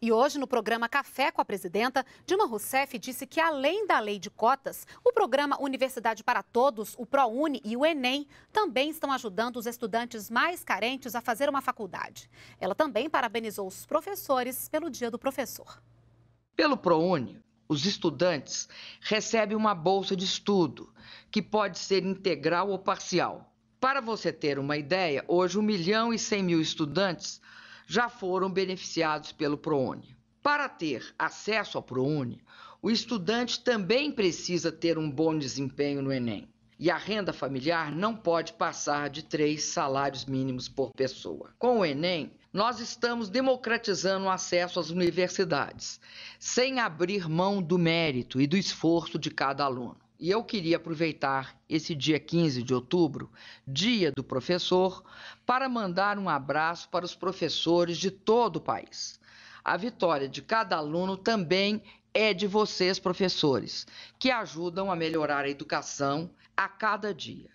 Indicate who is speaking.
Speaker 1: E hoje, no programa Café com a Presidenta, Dilma Rousseff disse que, além da lei de cotas, o programa Universidade para Todos, o ProUni e o Enem também estão ajudando os estudantes mais carentes a fazer uma faculdade. Ela também parabenizou os professores pelo Dia do Professor.
Speaker 2: Pelo ProUni, os estudantes recebem uma bolsa de estudo, que pode ser integral ou parcial. Para você ter uma ideia, hoje 1 milhão e 100 mil estudantes já foram beneficiados pelo ProUni. Para ter acesso ao ProUni, o estudante também precisa ter um bom desempenho no Enem. E a renda familiar não pode passar de três salários mínimos por pessoa. Com o Enem, nós estamos democratizando o acesso às universidades, sem abrir mão do mérito e do esforço de cada aluno. E eu queria aproveitar esse dia 15 de outubro, dia do professor, para mandar um abraço para os professores de todo o país. A vitória de cada aluno também é de vocês, professores, que ajudam a melhorar a educação a cada dia.